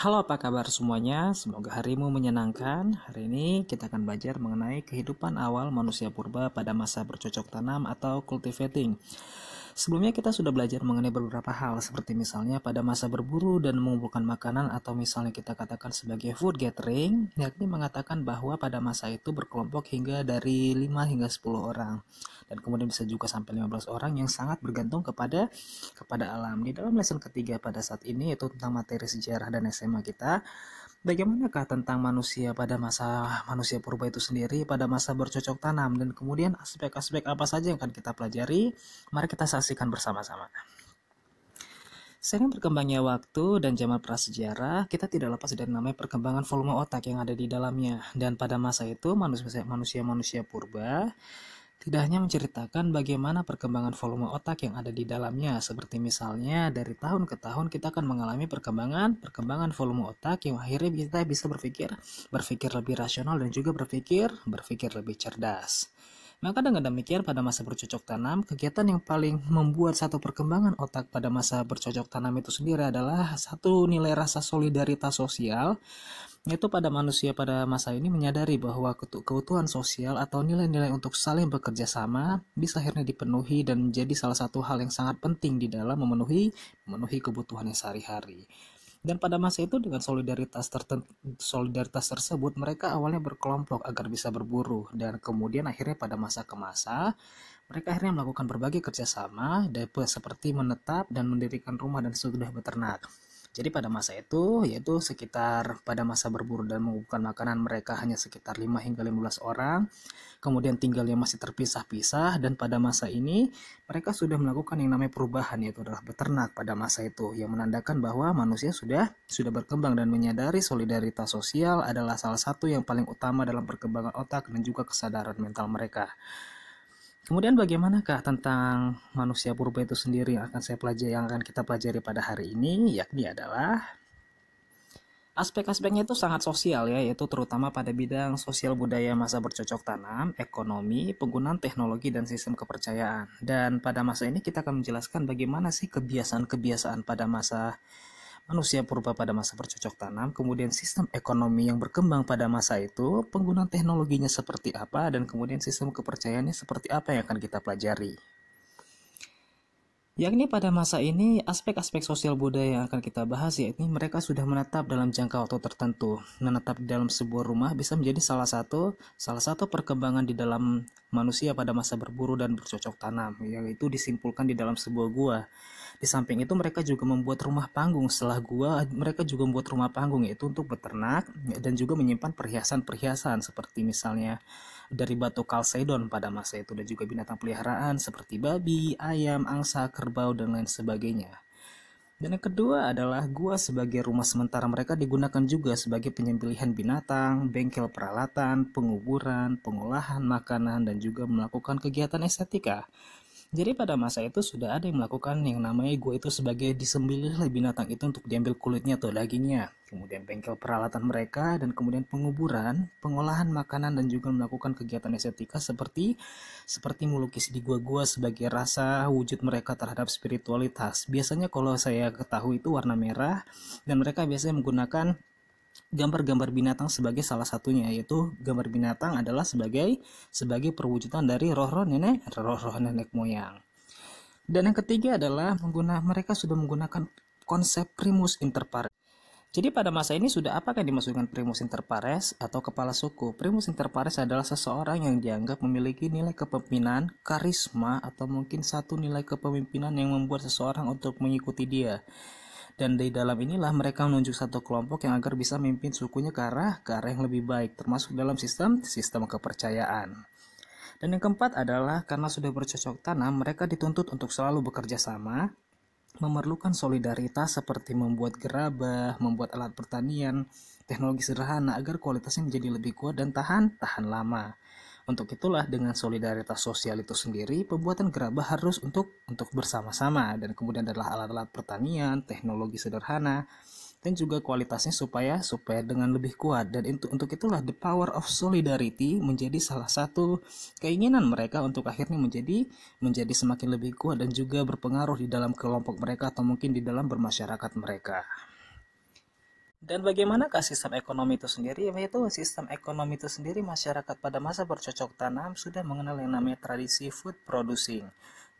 Halo apa kabar semuanya, semoga harimu menyenangkan. Hari ini kita akan belajar mengenai kehidupan awal manusia purba pada masa bercocok tanam atau cultivating. Sebelumnya kita sudah belajar mengenai beberapa hal seperti misalnya pada masa berburu dan mengumpulkan makanan atau misalnya kita katakan sebagai food gathering, yakni mengatakan bahwa pada masa itu berkelompok hingga dari 5 hingga 10 orang. Dan kemudian bisa juga sampai 15 orang yang sangat bergantung kepada kepada alam. Di dalam lesson ketiga pada saat ini yaitu tentang materi sejarah dan SMA kita, Bagaimanakah tentang manusia pada masa manusia purba itu sendiri pada masa bercocok tanam dan kemudian aspek-aspek apa saja yang akan kita pelajari? Mari kita saksikan bersama-sama. Sering berkembangnya waktu dan zaman prasejarah, kita tidak lepas dari namanya perkembangan volume otak yang ada di dalamnya. Dan pada masa itu manusia manusia, manusia purba tidak hanya menceritakan bagaimana perkembangan volume otak yang ada di dalamnya, seperti misalnya dari tahun ke tahun kita akan mengalami perkembangan perkembangan volume otak yang akhirnya kita bisa berpikir, berpikir lebih rasional dan juga berpikir, berpikir lebih cerdas. Maka dengan demikian pada masa bercocok tanam, kegiatan yang paling membuat satu perkembangan otak pada masa bercocok tanam itu sendiri adalah satu nilai rasa solidaritas sosial yaitu pada manusia pada masa ini menyadari bahwa keutuhan sosial atau nilai-nilai untuk saling bekerja sama bisa akhirnya dipenuhi dan menjadi salah satu hal yang sangat penting di dalam memenuhi memenuhi yang sehari-hari. Dan pada masa itu dengan solidaritas tertentu, solidaritas tersebut mereka awalnya berkelompok agar bisa berburu dan kemudian akhirnya pada masa ke masa mereka akhirnya melakukan berbagai kerjasama seperti menetap dan mendirikan rumah dan sudah beternak. Jadi pada masa itu, yaitu sekitar pada masa berburu dan mengumpulkan makanan mereka hanya sekitar 5 hingga 15 orang. Kemudian tinggalnya masih terpisah-pisah dan pada masa ini mereka sudah melakukan yang namanya perubahan yaitu adalah beternak pada masa itu yang menandakan bahwa manusia sudah sudah berkembang dan menyadari solidaritas sosial adalah salah satu yang paling utama dalam perkembangan otak dan juga kesadaran mental mereka. Kemudian bagaimanakah tentang manusia purba itu sendiri yang akan saya pelajari yang akan kita pelajari pada hari ini yakni adalah aspek-aspeknya itu sangat sosial ya yaitu terutama pada bidang sosial budaya masa bercocok tanam, ekonomi, penggunaan teknologi dan sistem kepercayaan. Dan pada masa ini kita akan menjelaskan bagaimana sih kebiasaan-kebiasaan pada masa manusia purba pada masa bercocok tanam, kemudian sistem ekonomi yang berkembang pada masa itu, penggunaan teknologinya seperti apa, dan kemudian sistem kepercayaannya seperti apa yang akan kita pelajari. Yakni pada masa ini, aspek-aspek sosial budaya yang akan kita bahas yakni mereka sudah menetap dalam jangka waktu tertentu. Menetap di dalam sebuah rumah bisa menjadi salah satu salah satu perkembangan di dalam manusia pada masa berburu dan bercocok tanam, yaitu disimpulkan di dalam sebuah gua. Di samping itu mereka juga membuat rumah panggung. Setelah gua, mereka juga membuat rumah panggung yaitu untuk beternak dan juga menyimpan perhiasan-perhiasan seperti misalnya dari batu kalsedon pada masa itu dan juga binatang peliharaan seperti babi, ayam, angsa, kerbau dan lain sebagainya. Dan yang kedua adalah gua sebagai rumah sementara mereka digunakan juga sebagai penyembelihan binatang, bengkel peralatan, penguburan, pengolahan makanan, dan juga melakukan kegiatan estetika. Jadi pada masa itu sudah ada yang melakukan yang namanya gue itu sebagai disembelih oleh binatang itu untuk diambil kulitnya atau dagingnya. Kemudian bengkel peralatan mereka dan kemudian penguburan, pengolahan makanan dan juga melakukan kegiatan estetika seperti seperti melukis di gua-gua sebagai rasa wujud mereka terhadap spiritualitas. Biasanya kalau saya ketahui itu warna merah dan mereka biasanya menggunakan gambar-gambar binatang sebagai salah satunya yaitu gambar binatang adalah sebagai sebagai perwujudan dari roh-roh nenek roh-roh nenek moyang. Dan yang ketiga adalah mengguna mereka sudah menggunakan konsep primus inter pares. Jadi pada masa ini sudah apa yang dimasukkan primus inter pares atau kepala suku? Primus inter pares adalah seseorang yang dianggap memiliki nilai kepemimpinan, karisma atau mungkin satu nilai kepemimpinan yang membuat seseorang untuk mengikuti dia dan di dalam inilah mereka menunjuk satu kelompok yang agar bisa memimpin sukunya ke arah ke arah yang lebih baik termasuk dalam sistem sistem kepercayaan. Dan yang keempat adalah karena sudah bercocok tanam, mereka dituntut untuk selalu bekerja sama, memerlukan solidaritas seperti membuat gerabah, membuat alat pertanian, teknologi sederhana agar kualitasnya menjadi lebih kuat dan tahan tahan lama. Untuk itulah dengan solidaritas sosial itu sendiri, pembuatan gerabah harus untuk untuk bersama-sama dan kemudian adalah alat-alat pertanian, teknologi sederhana dan juga kualitasnya supaya supaya dengan lebih kuat dan itu, untuk itulah the power of solidarity menjadi salah satu keinginan mereka untuk akhirnya menjadi menjadi semakin lebih kuat dan juga berpengaruh di dalam kelompok mereka atau mungkin di dalam bermasyarakat mereka. Dan bagaimanakah sistem ekonomi itu sendiri? Ya, yaitu sistem ekonomi itu sendiri masyarakat pada masa bercocok tanam sudah mengenal yang namanya tradisi food producing.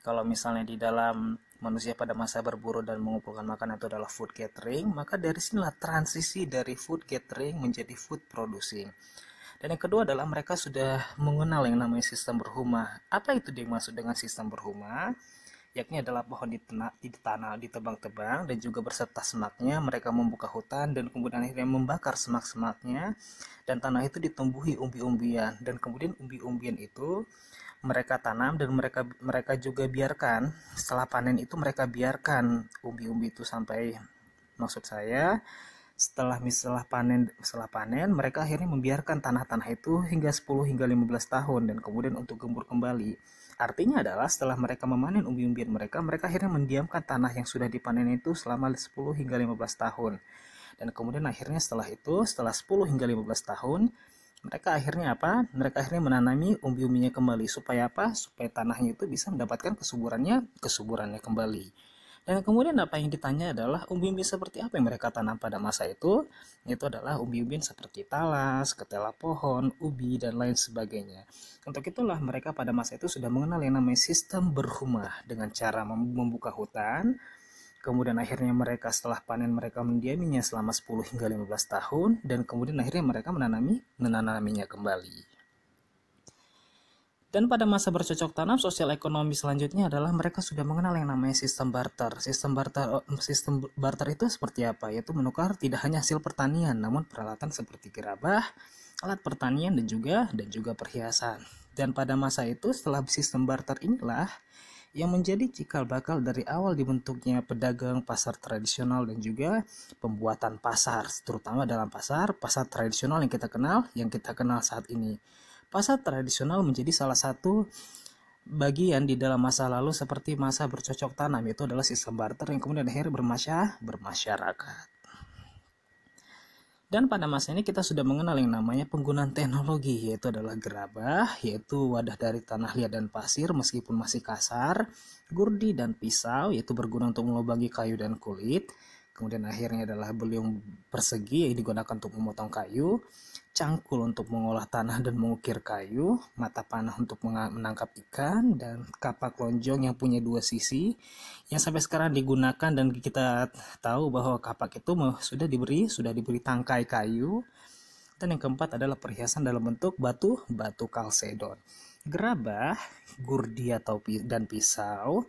Kalau misalnya di dalam manusia pada masa berburu dan mengumpulkan makanan itu adalah food gathering, maka dari sinilah transisi dari food gathering menjadi food producing. Dan yang kedua adalah mereka sudah mengenal yang namanya sistem berhuma. Apa itu dimaksud dengan sistem berhuma? yakni adalah pohon ditanam, ditebang-tebang dan juga berserta semaknya. Mereka membuka hutan dan kemudian akhirnya membakar semak-semaknya dan tanah itu ditumbuhi umbi-umbian dan kemudian umbi-umbian itu mereka tanam dan mereka mereka juga biarkan setelah panen itu mereka biarkan umbi-umbi itu sampai maksud saya setelah misalnya panen setelah panen mereka akhirnya membiarkan tanah-tanah itu hingga 10 hingga 15 tahun dan kemudian untuk gembur kembali Artinya adalah setelah mereka memanen umbi-umbian mereka, mereka akhirnya mendiamkan tanah yang sudah dipanen itu selama 10 hingga 15 tahun. Dan kemudian akhirnya setelah itu, setelah 10 hingga 15 tahun, mereka akhirnya apa? Mereka akhirnya menanami umbi-umbinya kembali supaya apa? Supaya tanahnya itu bisa mendapatkan kesuburannya, kesuburannya kembali. Dan eh, kemudian apa yang ditanya adalah umbi-umbi seperti apa yang mereka tanam pada masa itu? Itu adalah umbi umbi seperti talas, ketela pohon, ubi, dan lain sebagainya. Untuk itulah mereka pada masa itu sudah mengenal yang namanya sistem berhumah dengan cara membuka hutan, Kemudian akhirnya mereka setelah panen mereka mendiaminya selama 10 hingga 15 tahun dan kemudian akhirnya mereka menanami menanaminya kembali. Dan pada masa bercocok tanam, sosial ekonomi selanjutnya adalah mereka sudah mengenal yang namanya sistem barter. Sistem barter eh, sistem barter itu seperti apa? Yaitu menukar tidak hanya hasil pertanian, namun peralatan seperti gerabah, alat pertanian dan juga dan juga perhiasan. Dan pada masa itu setelah sistem barter inilah yang menjadi cikal bakal dari awal dibentuknya pedagang pasar tradisional dan juga pembuatan pasar terutama dalam pasar pasar tradisional yang kita kenal yang kita kenal saat ini pasar tradisional menjadi salah satu bagian di dalam masa lalu seperti masa bercocok tanam itu adalah sistem barter yang kemudian akhirnya bermasya bermasyarakat. Dan pada masa ini kita sudah mengenal yang namanya penggunaan teknologi yaitu adalah gerabah, yaitu wadah dari tanah liat dan pasir meskipun masih kasar, gurdi dan pisau yaitu berguna untuk melubangi kayu dan kulit. Kemudian akhirnya adalah beliung persegi yang digunakan untuk memotong kayu cangkul untuk mengolah tanah dan mengukir kayu, mata panah untuk menangkap ikan, dan kapak lonjong yang punya dua sisi yang sampai sekarang digunakan dan kita tahu bahwa kapak itu sudah diberi sudah diberi tangkai kayu. Dan yang keempat adalah perhiasan dalam bentuk batu batu kalsedon, gerabah, gurdi atau dan pisau,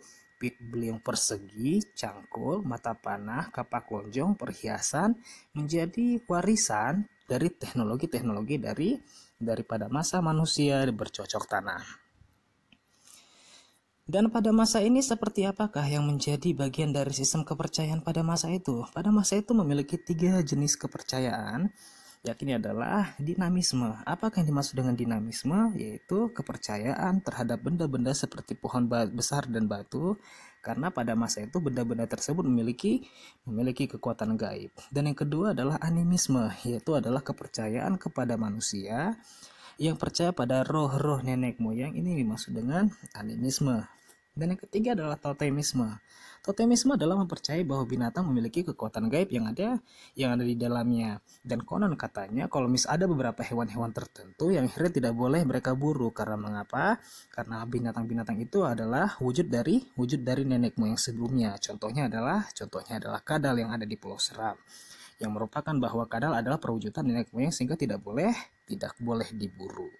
beliung persegi, cangkul, mata panah, kapak lonjong, perhiasan menjadi warisan dari teknologi-teknologi dari daripada masa manusia bercocok tanah Dan pada masa ini seperti apakah yang menjadi bagian dari sistem kepercayaan pada masa itu? Pada masa itu memiliki tiga jenis kepercayaan yakni adalah dinamisme. Apa yang dimaksud dengan dinamisme? Yaitu kepercayaan terhadap benda-benda seperti pohon besar dan batu karena pada masa itu benda-benda tersebut memiliki memiliki kekuatan gaib. Dan yang kedua adalah animisme, yaitu adalah kepercayaan kepada manusia yang percaya pada roh-roh nenek moyang ini dimaksud dengan animisme. Dan yang ketiga adalah totemisme. Totemisme adalah mempercayai bahwa binatang memiliki kekuatan gaib yang ada yang ada di dalamnya. Dan konon katanya kalau mis ada beberapa hewan-hewan tertentu yang akhirnya tidak boleh mereka buru karena mengapa? Karena binatang-binatang itu adalah wujud dari wujud dari nenek moyang sebelumnya. Contohnya adalah contohnya adalah kadal yang ada di Pulau Seram yang merupakan bahwa kadal adalah perwujudan nenek moyang sehingga tidak boleh tidak boleh diburu.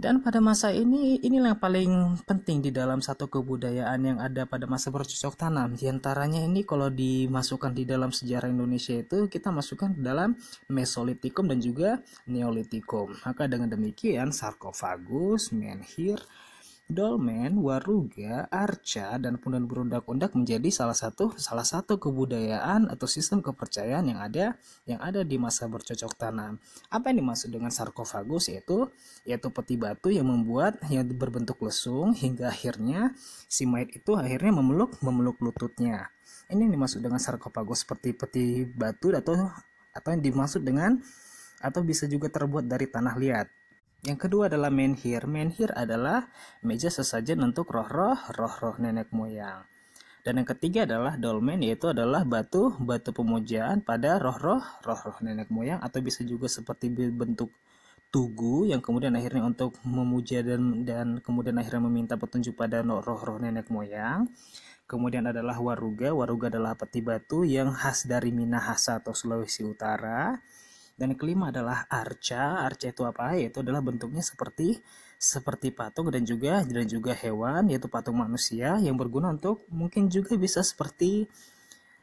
Dan pada masa ini, inilah yang paling penting di dalam satu kebudayaan yang ada pada masa bercocok tanam. Di antaranya ini kalau dimasukkan di dalam sejarah Indonesia itu, kita masukkan ke dalam Mesolitikum dan juga Neolitikum. Maka dengan demikian, sarkofagus, menhir, dolmen, waruga, arca, dan pundan berundak-undak menjadi salah satu salah satu kebudayaan atau sistem kepercayaan yang ada yang ada di masa bercocok tanam. Apa yang dimaksud dengan sarkofagus yaitu yaitu peti batu yang membuat yang berbentuk lesung hingga akhirnya si mayat itu akhirnya memeluk memeluk lututnya. Ini yang dimaksud dengan sarkofagus seperti peti batu atau atau yang dimaksud dengan atau bisa juga terbuat dari tanah liat. Yang kedua adalah menhir. Menhir adalah meja sesajen untuk roh-roh, roh-roh nenek moyang. Dan yang ketiga adalah dolmen yaitu adalah batu, batu pemujaan pada roh-roh, roh-roh nenek moyang atau bisa juga seperti bentuk tugu yang kemudian akhirnya untuk memuja dan dan kemudian akhirnya meminta petunjuk pada roh-roh nenek moyang. Kemudian adalah waruga, waruga adalah peti batu yang khas dari Minahasa atau Sulawesi Utara dan yang kelima adalah arca. Arca itu apa? Yaitu adalah bentuknya seperti seperti patung dan juga dan juga hewan yaitu patung manusia yang berguna untuk mungkin juga bisa seperti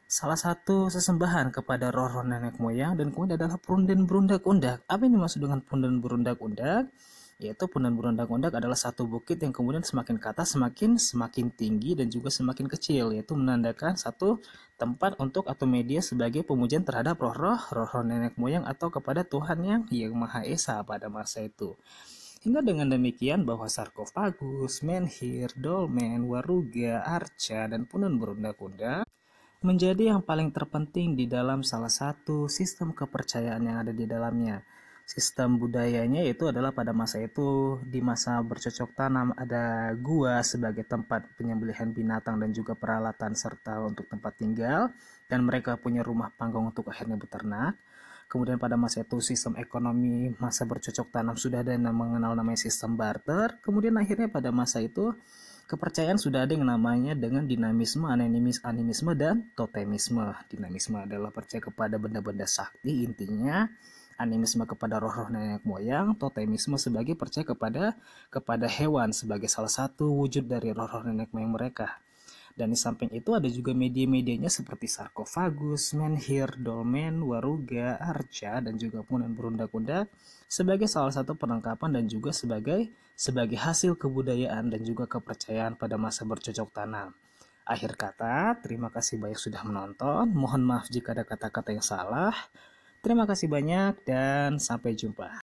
salah satu sesembahan kepada roh-roh nenek moyang dan kemudian adalah punden berundak-undak. Apa ini maksud dengan punden berundak-undak? yaitu punan penemburan undak adalah satu bukit yang kemudian semakin ke atas semakin semakin tinggi dan juga semakin kecil yaitu menandakan satu tempat untuk atau media sebagai pemujaan terhadap roh-roh roh-roh nenek moyang atau kepada Tuhan yang yang Maha Esa pada masa itu. Hingga dengan demikian bahwa sarkofagus, menhir, dolmen, waruga, arca, dan punan berundak-undak menjadi yang paling terpenting di dalam salah satu sistem kepercayaan yang ada di dalamnya sistem budayanya itu adalah pada masa itu di masa bercocok tanam ada gua sebagai tempat penyembelihan binatang dan juga peralatan serta untuk tempat tinggal dan mereka punya rumah panggung untuk akhirnya beternak. Kemudian pada masa itu sistem ekonomi masa bercocok tanam sudah ada yang mengenal namanya sistem barter. Kemudian akhirnya pada masa itu kepercayaan sudah ada yang namanya dengan dinamisme, anonimis, animisme, dan totemisme. Dinamisme adalah percaya kepada benda-benda sakti intinya animisme kepada roh-roh nenek moyang, totemisme sebagai percaya kepada kepada hewan sebagai salah satu wujud dari roh-roh nenek moyang mereka. Dan di samping itu ada juga media-medianya seperti sarkofagus, menhir, dolmen, waruga, arca, dan juga punan berunda-kunda sebagai salah satu perlengkapan dan juga sebagai sebagai hasil kebudayaan dan juga kepercayaan pada masa bercocok tanam. Akhir kata, terima kasih banyak sudah menonton. Mohon maaf jika ada kata-kata yang salah. Terima kasih banyak dan sampai jumpa.